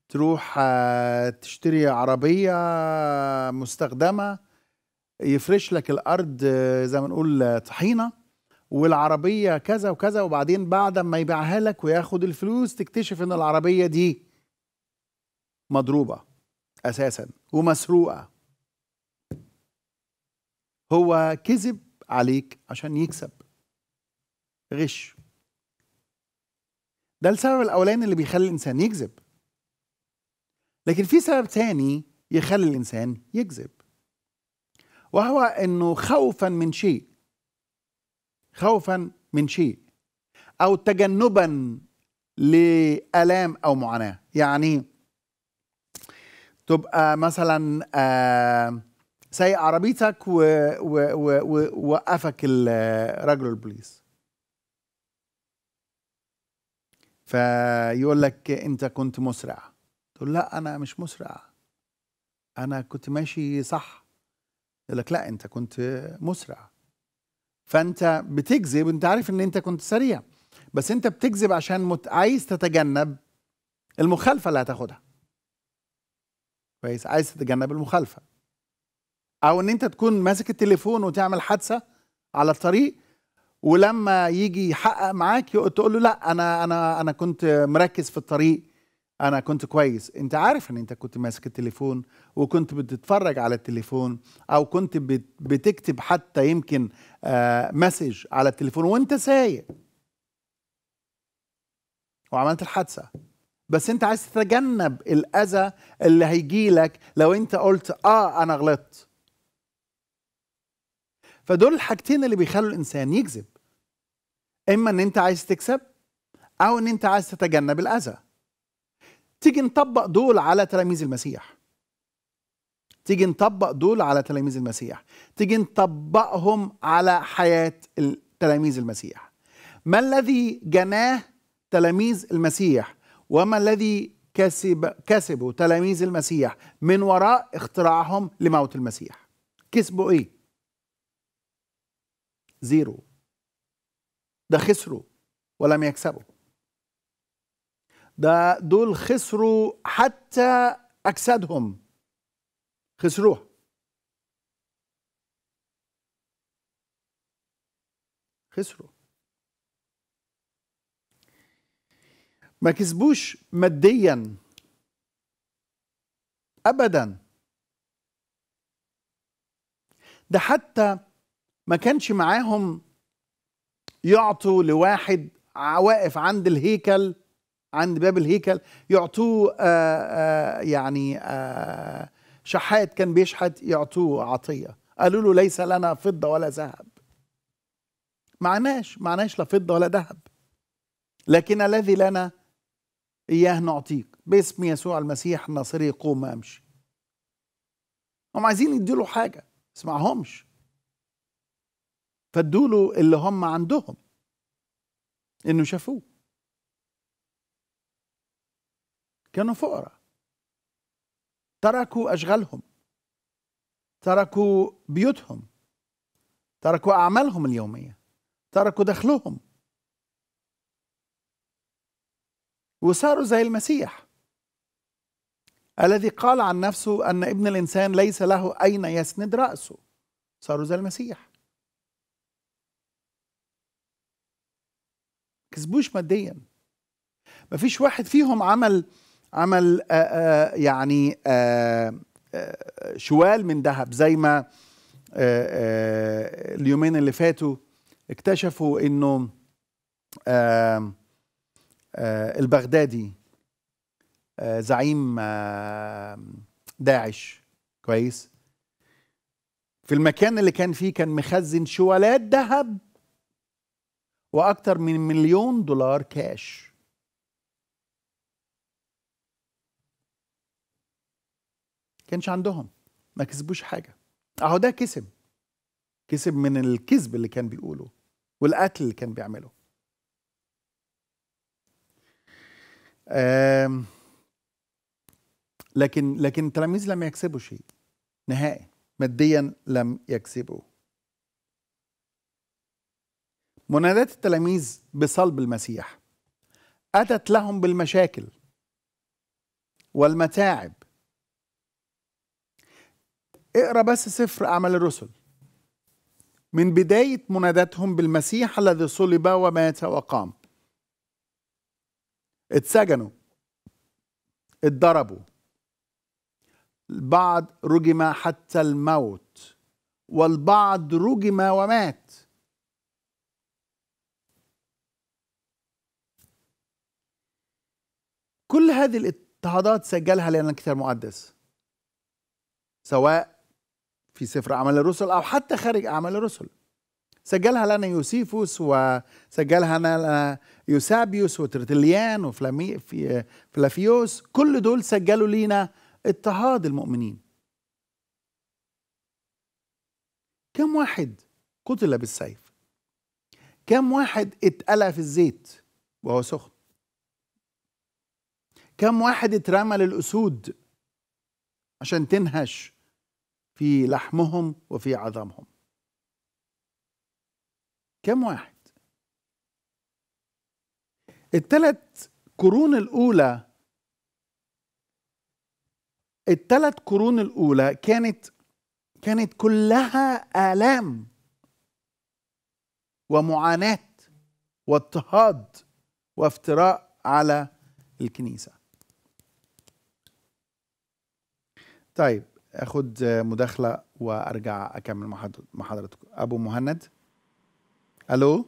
تروح آه، تشتري عربية مستخدمة يفرش لك الأرض آه، زي ما نقول طحينة والعربية كذا وكذا وبعدين بعد ما يبيعها لك وياخد الفلوس تكتشف إن العربية دي مضروبة اساسا ومسروقه هو كذب عليك عشان يكسب غش ده السبب الاولاني اللي بيخلي الانسان يكذب لكن في سبب تاني يخلي الانسان يكذب وهو انه خوفا من شيء خوفا من شيء او تجنبا لالام او معاناه يعني تبقى مثلا آه، سايق عربيتك ووقفك الرجل آه، البوليس فيقول لك انت كنت مسرع تقول لا انا مش مسرع انا كنت ماشي صح يقول لك لا انت كنت مسرع فانت بتكذب انت عارف ان انت كنت سريع بس انت بتكذب عشان مت... عايز تتجنب المخالفه اللي هتاخدها كويس عايز تتجنب المخالفه او ان انت تكون ماسك التليفون وتعمل حادثه على الطريق ولما يجي يحقق معاك تقول له لا انا انا انا كنت مركز في الطريق انا كنت كويس انت عارف ان انت كنت ماسك التليفون وكنت بتتفرج على التليفون او كنت بتكتب حتى يمكن مسج آه، على التليفون وانت سايق وعملت الحادثه بس انت عايز تتجنب الاذى اللي هيجي لك لو انت قلت اه انا غلطت فدول الحاجتين اللي بيخلوا الانسان يكذب اما ان انت عايز تكسب او ان انت عايز تتجنب الاذى تيجي نطبق دول على تلاميذ المسيح تيجي نطبق دول على تلاميذ المسيح تيجي نطبقهم على حياة تلاميذ المسيح ما الذي جناه تلاميذ المسيح وما الذي كسب كسبه تلاميذ المسيح من وراء اختراعهم لموت المسيح كسبوا ايه زيرو ده خسروا ولم يكسبوا ده دول خسروا حتى اجسادهم خسروها خسروا ما كسبوش ماديا ابدا ده حتى ما كانش معاهم يعطوا لواحد واقف عند الهيكل عند باب الهيكل يعطوه آآ آآ يعني آآ شحات كان بيشحت يعطوه عطيه قالوا له ليس لنا فضه ولا ذهب معناش معناش لا فضه ولا ذهب لكن الذي لنا إياه نعطيك باسم يسوع المسيح الناصري قوم أمشي هم عايزين يديله حاجة اسمعهمش فادوله اللي هم عندهم انه شافوه كانوا فقراء تركوا اشغالهم تركوا بيوتهم تركوا اعمالهم اليوميه تركوا دخلهم وصاروا زي المسيح الذي قال عن نفسه أن ابن الإنسان ليس له أين يسند رأسه صاروا زي المسيح كسبوش ماديا مفيش واحد فيهم عمل عمل آآ آآ يعني آآ آآ شوال من ذهب زي ما آآ اليومين اللي فاتوا اكتشفوا انه آآ آه، البغدادي آه، زعيم آه، داعش كويس في المكان اللي كان فيه كان مخزن شوالات ذهب واكثر من مليون دولار كاش كانش عندهم ما كسبوش حاجه اهو ده كسب كسب من الكذب اللي كان بيقوله والقتل اللي كان بيعمله لكن لكن التلاميذ لم يكسبوا شيء نهائي ماديا لم يكسبوا منادات التلاميذ بصلب المسيح أتت لهم بالمشاكل والمتاعب اقرا بس سفر أعمال الرسل من بداية مناداتهم بالمسيح الذي صلب ومات وقام اتسجنوا اتضربوا البعض رجم حتى الموت والبعض رجم ومات كل هذه الاضطهادات سجلها لنا الكتاب المقدس سواء في سفر اعمال الرسل او حتى خارج اعمال الرسل سجلها لنا يوسيفوس وسجلها لنا يوسابيوس وترتليان وفلافيوس فلافيوس كل دول سجلوا لينا اضطهاد المؤمنين كم واحد قتل بالسيف كم واحد اتقلى في الزيت وهو سخن كم واحد اترمى للأسود عشان تنهش في لحمهم وفي عظامهم كام واحد الثلاث قرون الاولى الثلاث قرون الاولى كانت كانت كلها الام ومعاناه واضطهاد وافتراء على الكنيسه طيب اخد مداخله وارجع اكمل مع حضرتك ابو مهند الو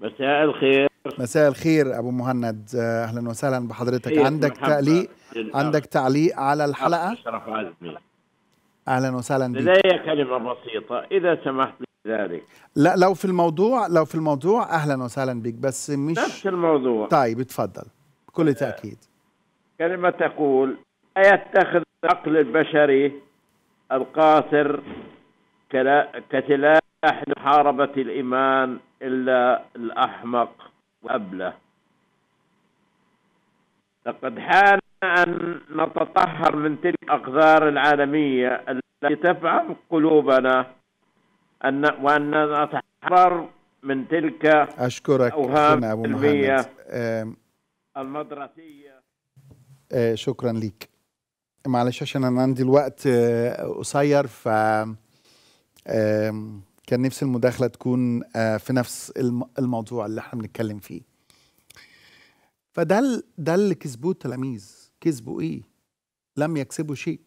مساء الخير مساء الخير ابو مهند آه، اهلا وسهلا بحضرتك عندك تعليق عندك تعليق على الحلقه شرف عزمي اهلا وسهلا بك لدي كلمه بسيطه اذا سمحت ذلك لا لو في الموضوع لو في الموضوع اهلا وسهلا بك بس مش نفس الموضوع طيب اتفضل بكل آه، تاكيد كلمه تقول ايتخذ العقل البشري القاصر كتلات احنا حاربت الايمان الا الاحمق وابله لقد حان ان نتطهر من تلك الاقذار العالميه التي تفعل قلوبنا ان وان نتحرر من تلك اشكرك اوهام أبو المية المدرسيه آه، شكرا ليك معلش عشان انا عندي الوقت آه، قصير ف كان نفسي المداخله تكون آه، في نفس الموضوع اللي احنا بنتكلم فيه فده ده اللي كسبوه التلاميذ كسبوا ايه لم يكسبوا شيء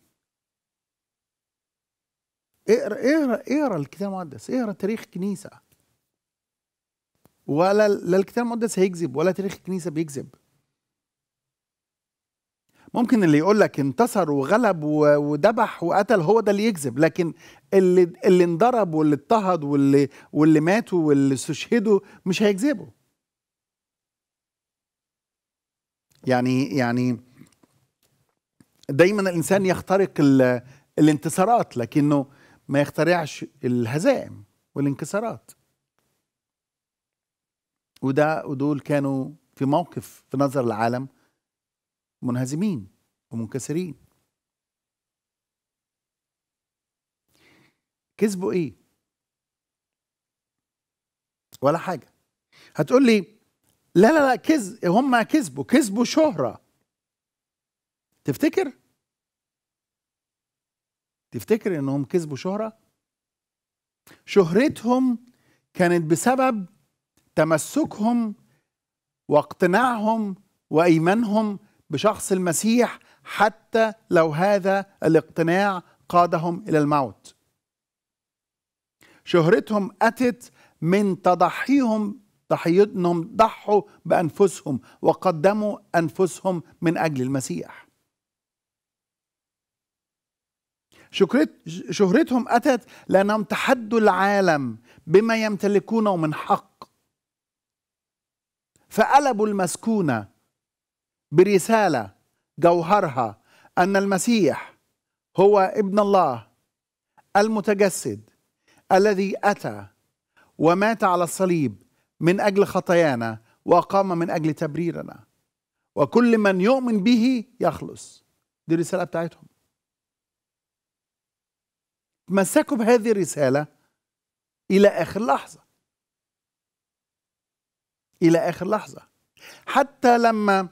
اقرا اقرا اقرا الكتاب المقدس اقرا تاريخ كنيسه ولا لا الكتاب المقدس هيكذب ولا تاريخ الكنيسه بيكذب ممكن اللي يقول لك انتصر وغلب وذبح وقتل هو ده اللي يكذب لكن اللي اللي انضرب واللي اضطهد واللي واللي ماتوا واللي استشهدوا مش هيكذبوا يعني يعني دايما الانسان يخترق الانتصارات لكنه ما يخترعش الهزائم والانكسارات وده ودول كانوا في موقف في نظر العالم منهزمين ومنكسرين كسبوا ايه ولا حاجه هتقول لي لا لا لا كز هم كسبوا كسبوا شهره تفتكر تفتكر انهم كسبوا شهره شهرتهم كانت بسبب تمسكهم واقتناعهم وايمانهم بشخص المسيح حتى لو هذا الاقتناع قادهم الى الموت شهرتهم اتت من تضحيهم ضحيتهم ضحوا بانفسهم وقدموا انفسهم من اجل المسيح شهرتهم اتت لانهم تحدوا العالم بما يمتلكونه من حق فقلبوا المسكونه برسالة جوهرها أن المسيح هو ابن الله المتجسد الذي أتى ومات على الصليب من أجل خطايانا وقام من أجل تبريرنا وكل من يؤمن به يخلص دي الرسالة بتاعتهم تمسكوا بهذه الرسالة إلى آخر لحظة إلى آخر لحظة حتى لما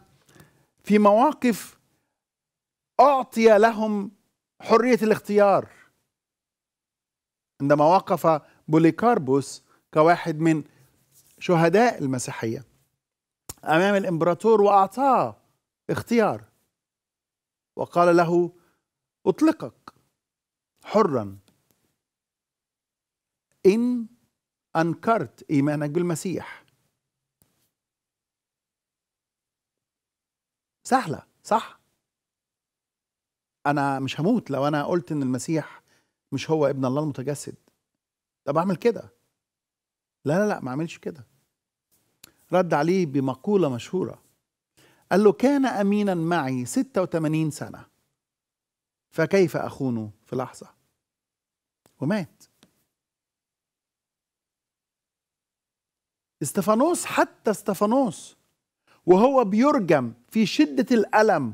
في مواقف أعطي لهم حرية الاختيار عندما وقف بوليكاربوس كواحد من شهداء المسيحية أمام الإمبراطور وأعطاه اختيار وقال له أطلقك حرا إن أنكرت إيمانك بالمسيح سهله صح انا مش هموت لو انا قلت ان المسيح مش هو ابن الله المتجسد طب اعمل كده لا لا لا ما اعملش كده رد عليه بمقوله مشهوره قال له كان امينا معي 86 سنه فكيف اخونه في لحظه ومات استفانوس حتى استفانوس وهو بيرجم في شدة الألم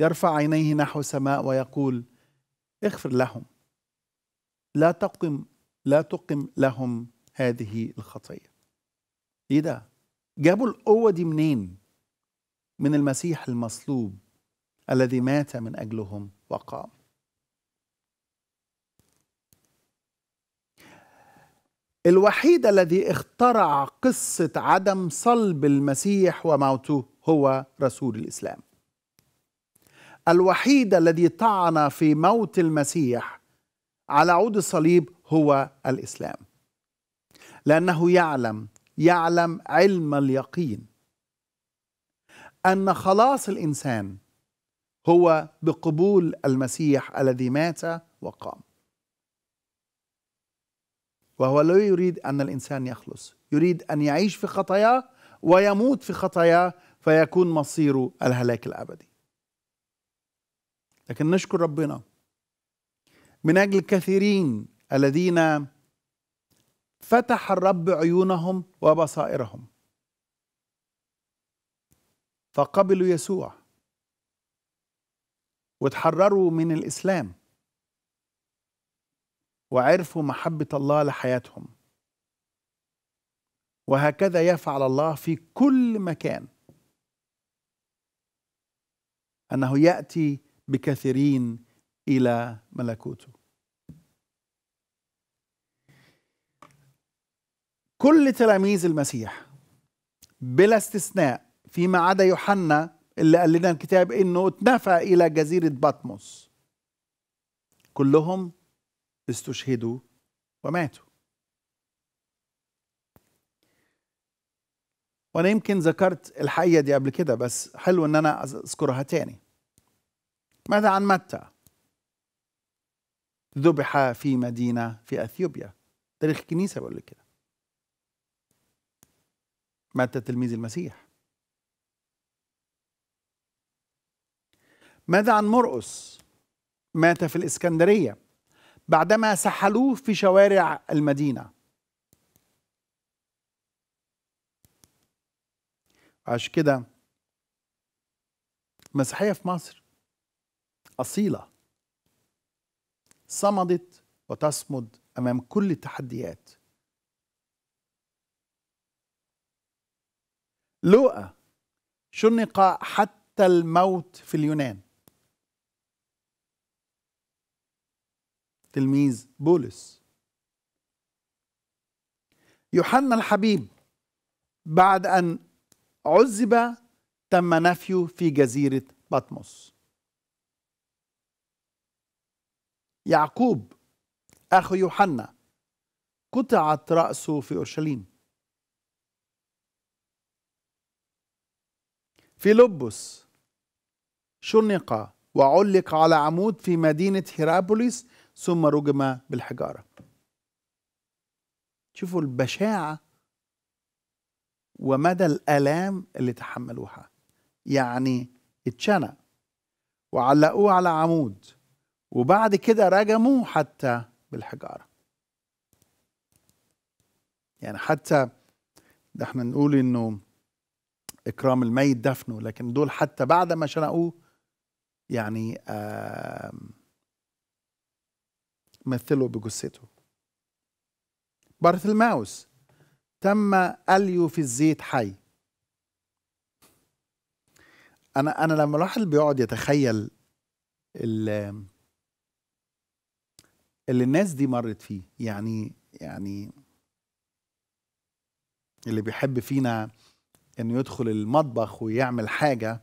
يرفع عينيه نحو السماء ويقول اغفر لهم لا تقم لا تقم لهم هذه الخطية ايه ده جابوا القوة دي منين من المسيح المصلوب الذي مات من أجلهم وقام الوحيد الذي اخترع قصة عدم صلب المسيح وموته هو رسول الإسلام الوحيد الذي طعن في موت المسيح على عود الصليب هو الإسلام لأنه يعلم يعلم علم اليقين أن خلاص الإنسان هو بقبول المسيح الذي مات وقام وهو لا يريد أن الإنسان يخلص يريد أن يعيش في خطاياه ويموت في خطاياه فيكون مصيره الهلاك الأبدي لكن نشكر ربنا من أجل الكثيرين الذين فتح الرب عيونهم وبصائرهم فقبلوا يسوع وتحرروا من الإسلام وعرفوا محبة الله لحياتهم وهكذا يفعل الله في كل مكان أنه يأتي بكثيرين إلى ملكوته كل تلاميذ المسيح بلا استثناء فيما عدا يوحنا اللي قال لنا الكتاب انه اتنفى الى جزيره بطمس كلهم استشهدوا وماتوا وانا يمكن ذكرت الحقيقه دي قبل كده بس حلو ان انا اذكرها تاني ماذا عن متى ذبح في مدينه في اثيوبيا تاريخ الكنيسه بيقول كده متى تلميذ المسيح ماذا عن مرقس مات في الاسكندريه بعدما سحلوه في شوارع المدينة عشان كده المسيحية في مصر أصيلة صمدت وتصمد أمام كل التحديات لوقا شنق حتى الموت في اليونان تلميذ بولس يوحنا الحبيب بعد أن عذب تم نفيه في جزيرة بطمس يعقوب أخو يوحنا قطعت رأسه في أورشليم فيلبس شنق وعلق على عمود في مدينة هيرابوليس ثم رجم بالحجارة شوفوا البشاعة ومدى الآلام اللي تحملوها يعني اتشنق وعلقوه على عمود وبعد كده رجموه حتى بالحجارة يعني حتى ده احنا نقول انه اكرام الميت دفنه لكن دول حتى بعد ما شنقوه يعني آه مثله بجثته بارثلماوس تم أليو في الزيت حي انا انا لما الواحد بيقعد يتخيل اللي الناس دي مرت فيه يعني يعني اللي بيحب فينا انه يدخل المطبخ ويعمل حاجه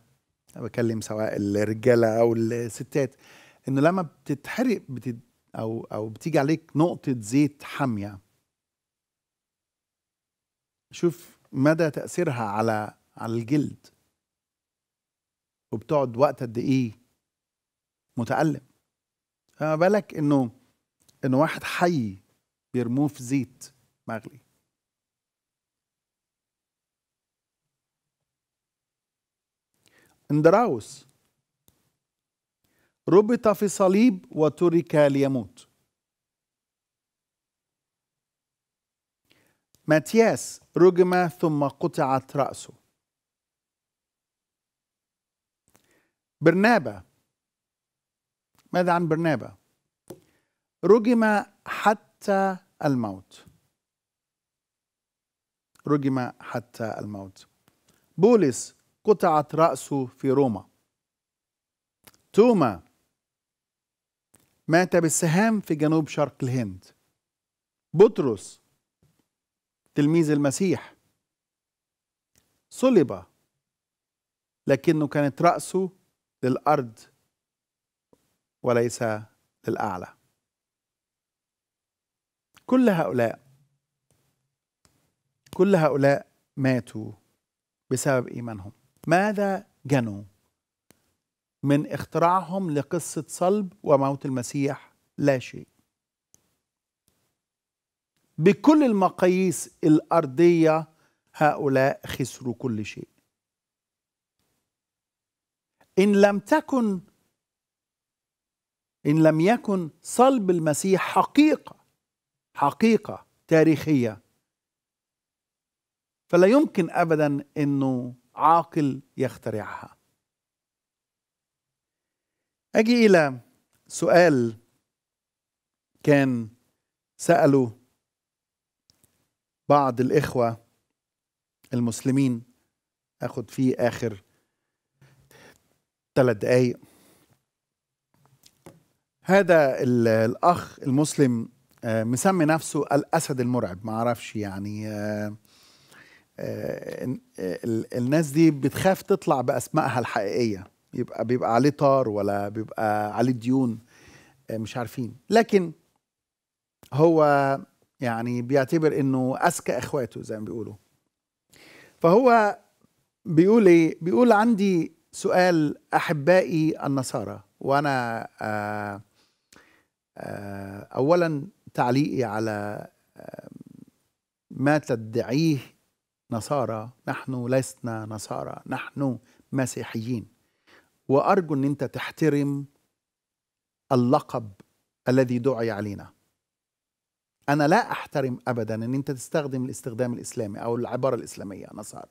بكلم سواء الرجاله او الستات انه لما بتتحرق بتت او او بتيجي عليك نقطه زيت حاميه شوف مدى تاثيرها على على الجلد وبتقعد وقت قد ايه متالم فما بالك انه انه واحد حي بيرموه في زيت مغلي اندراوس ربط في صليب وترك ليموت ماتياس رجم ثم قطعت رأسه برنابا ماذا عن برنابا رجم حتى الموت رجم حتى الموت بولس قطعت رأسه في روما توما مات بالسهام في جنوب شرق الهند بطرس تلميذ المسيح صلب لكنه كانت رأسه للأرض وليس للأعلى كل هؤلاء كل هؤلاء ماتوا بسبب إيمانهم ماذا جنوا من اختراعهم لقصة صلب وموت المسيح لا شيء بكل المقاييس الأرضية هؤلاء خسروا كل شيء إن لم تكن إن لم يكن صلب المسيح حقيقة حقيقة تاريخية فلا يمكن أبدا أنه عاقل يخترعها اجي الى سؤال كان ساله بعض الاخوه المسلمين اخد فيه اخر ثلاث دقايق هذا الاخ المسلم آه، مسمي نفسه الاسد المرعب ما اعرفش يعني آه، آه، الناس دي بتخاف تطلع باسمائها الحقيقيه يبقى بيبقى عليه طار ولا بيبقى عليه ديون آه، مش عارفين لكن هو يعني بيعتبر انه اذكى اخواته زي ما بيقولوا فهو بيقول ايه بيقول عندي سؤال احبائي النصارى وانا آه، آه، اولا تعليقي على ما تدعيه نصارى نحن لسنا نصارى نحن مسيحيين وارجو ان انت تحترم اللقب الذي دعي علينا انا لا احترم ابدا ان انت تستخدم الاستخدام الاسلامي او العباره الاسلاميه نصارى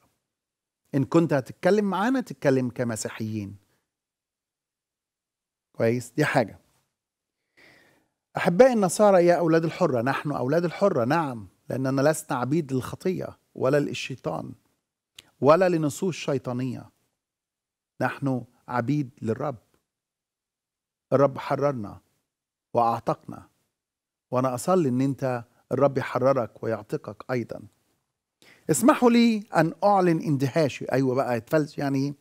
ان كنت هتتكلم معانا تتكلم كمسيحيين كويس دي حاجه احبائي النصارى يا اولاد الحره نحن اولاد الحره نعم لاننا لسنا عبيد للخطيه ولا للشيطان ولا لنصوص شيطانيه نحن عبيد للرب الرب حررنا واعتقنا وانا اصلي ان انت الرب يحررك ويعتقك ايضا اسمحوا لي ان اعلن اندهاشي ايوه بقى اتفلس يعني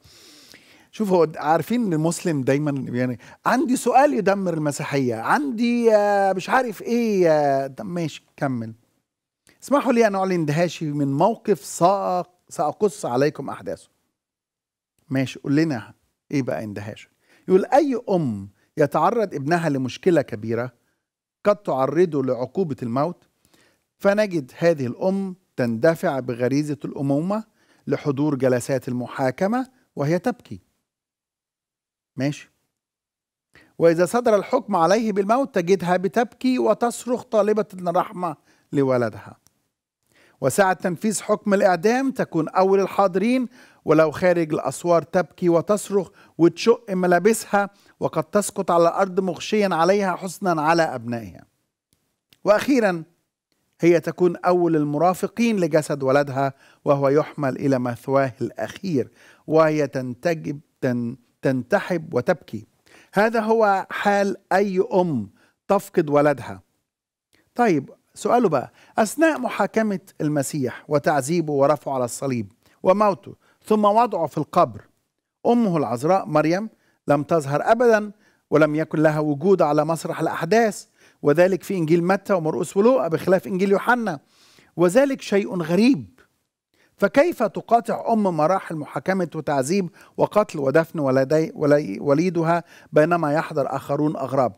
شوفوا عارفين ان المسلم دايما يعني عندي سؤال يدمر المسيحيه عندي آه، مش عارف ايه آه، ماشي كمل اسمحوا لي ان اعلن اندهاشي من موقف ساق ساقص عليكم احداثه ماشي قول لنا ايه بقى اندهاش يقول اي ام يتعرض ابنها لمشكله كبيره قد تعرضه لعقوبه الموت فنجد هذه الام تندفع بغريزه الامومه لحضور جلسات المحاكمه وهي تبكي ماشي واذا صدر الحكم عليه بالموت تجدها بتبكي وتصرخ طالبه الرحمه لولدها وساعة تنفيذ حكم الإعدام تكون أول الحاضرين ولو خارج الأسوار تبكي وتصرخ وتشق ملابسها وقد تسقط على الأرض مغشيا عليها حسنا على أبنائها وأخيرا هي تكون أول المرافقين لجسد ولدها وهو يحمل إلى مثواه الأخير وهي تنتجب تن تنتحب وتبكي هذا هو حال أي أم تفقد ولدها طيب سؤاله بقى أثناء محاكمة المسيح وتعذيبه ورفعه على الصليب وموته ثم وضعه في القبر أمه العذراء مريم لم تظهر أبدا ولم يكن لها وجود على مسرح الأحداث وذلك في إنجيل متى ومرقس ولوقا بخلاف إنجيل يوحنا وذلك شيء غريب فكيف تقاطع أم مراحل محاكمة وتعذيب وقتل ودفن ولدي ولي وليدها بينما يحضر آخرون أغراب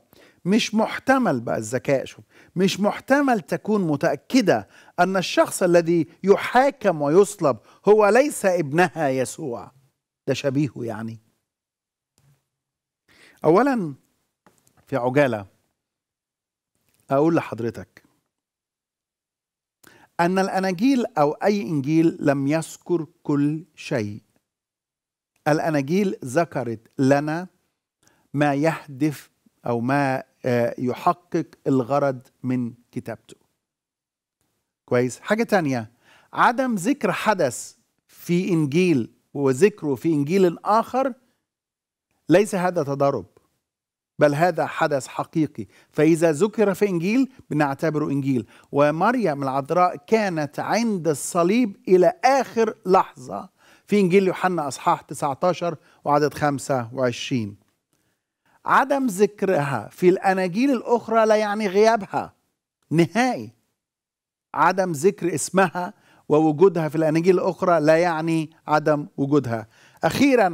مش محتمل بقى الذكاء شوف مش محتمل تكون متأكدة أن الشخص الذي يحاكم ويصلب هو ليس ابنها يسوع ده شبيهه يعني أولا في عجالة أقول لحضرتك أن الأناجيل أو أي إنجيل لم يذكر كل شيء الأناجيل ذكرت لنا ما يهدف أو ما آه، يحقق الغرض من كتابته كويس حاجة تانية عدم ذكر حدث في إنجيل وذكره في إنجيل آخر ليس هذا تضارب بل هذا حدث حقيقي فإذا ذكر في إنجيل بنعتبره إنجيل ومريم العذراء كانت عند الصليب إلى آخر لحظة في إنجيل يوحنا أصحاح 19 وعدد 25 عدم ذكرها في الاناجيل الاخرى لا يعني غيابها نهائي عدم ذكر اسمها ووجودها في الاناجيل الاخرى لا يعني عدم وجودها اخيرا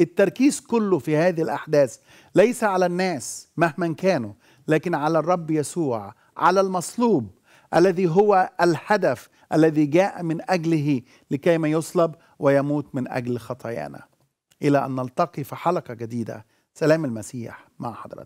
التركيز كله في هذه الاحداث ليس على الناس مهما كانوا لكن على الرب يسوع على المصلوب الذي هو الهدف الذي جاء من اجله لكي ما يصلب ويموت من اجل خطايانا الى ان نلتقي في حلقه جديده سلام المسيح مع حضراتكم